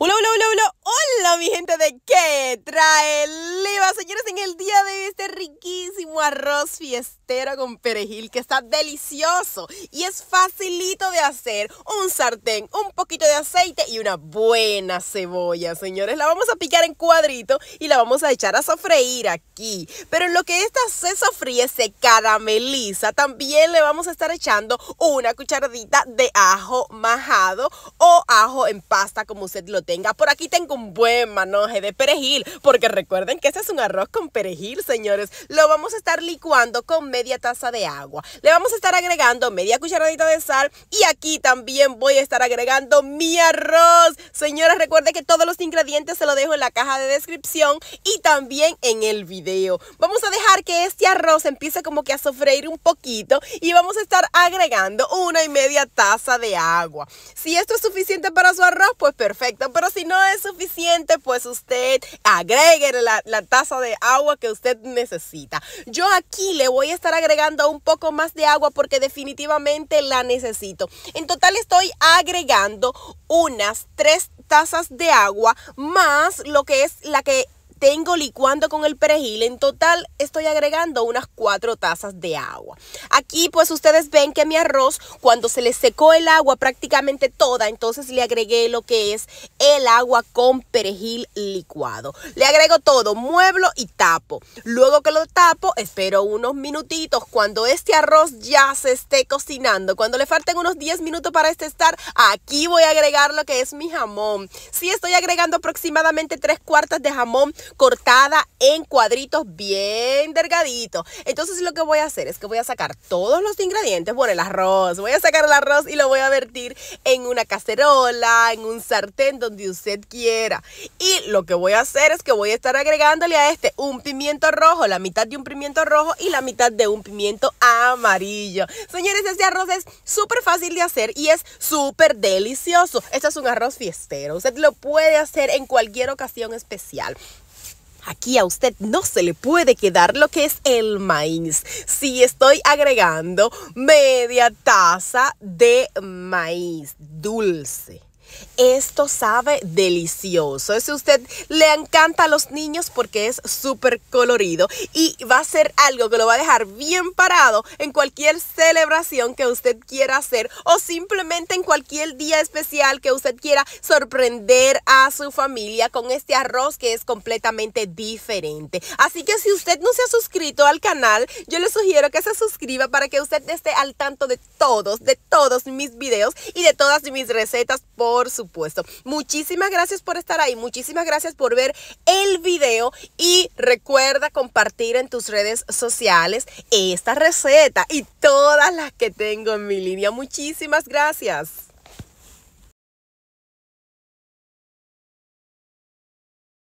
Hola, hola, hola, hola. Hola, mi de qué trae Liva. Señores, en el día de este riquísimo arroz fiestero con perejil que está delicioso y es facilito de hacer. Un sartén, un poquito de aceite y una buena cebolla, señores. La vamos a picar en cuadrito y la vamos a echar a sofreír aquí. Pero en lo que esta se sofríe, se carameliza. También le vamos a estar echando una cucharadita de ajo majado o ajo en pasta como usted lo tenga. Por aquí tengo un buen noje de perejil, porque recuerden que este es un arroz con perejil, señores. Lo vamos a estar licuando con media taza de agua. Le vamos a estar agregando media cucharadita de sal y aquí también voy a estar agregando mi arroz. Señores, recuerden que todos los ingredientes se los dejo en la caja de descripción y también en el video. Vamos a dejar que este arroz empiece como que a sofreír un poquito y vamos a estar agregando una y media taza de agua. Si esto es suficiente para su arroz, pues perfecto, pero si no es suficiente, pues pues usted agregue la, la taza de agua que usted necesita. Yo aquí le voy a estar agregando un poco más de agua porque definitivamente la necesito. En total estoy agregando unas tres tazas de agua más lo que es la que tengo licuando con el perejil. En total estoy agregando unas 4 tazas de agua. Aquí pues ustedes ven que mi arroz cuando se le secó el agua prácticamente toda, entonces le agregué lo que es el agua con perejil licuado. Le agrego todo, mueblo y tapo. Luego que lo tapo, espero unos minutitos cuando este arroz ya se esté cocinando. Cuando le falten unos 10 minutos para este estar, aquí voy a agregar lo que es mi jamón. Sí, estoy agregando aproximadamente 3 cuartas de jamón cortada en cuadritos bien delgaditos. Entonces lo que voy a hacer es que voy a sacar todos los ingredientes, bueno, el arroz, voy a sacar el arroz y lo voy a vertir en una cacerola, en un sartén, donde usted quiera. Y lo que voy a hacer es que voy a estar agregándole a este un pimiento rojo, la mitad de un pimiento rojo y la mitad de un pimiento amarillo. Señores, este arroz es súper fácil de hacer y es súper delicioso. Este es un arroz fiestero. Usted lo puede hacer en cualquier ocasión especial. Aquí a usted no se le puede quedar lo que es el maíz. Si estoy agregando media taza de maíz dulce. Esto sabe delicioso. Si usted le encanta a los niños porque es súper colorido y va a ser algo que lo va a dejar bien parado en cualquier celebración que usted quiera hacer o simplemente en cualquier día especial que usted quiera sorprender a su familia con este arroz que es completamente diferente. Así que si usted no se ha suscrito al canal, yo le sugiero que se suscriba para que usted esté al tanto de todos, de todos mis videos y de todas mis recetas por por supuesto. Muchísimas gracias por estar ahí, muchísimas gracias por ver el video y recuerda compartir en tus redes sociales esta receta y todas las que tengo en mi línea. Muchísimas gracias.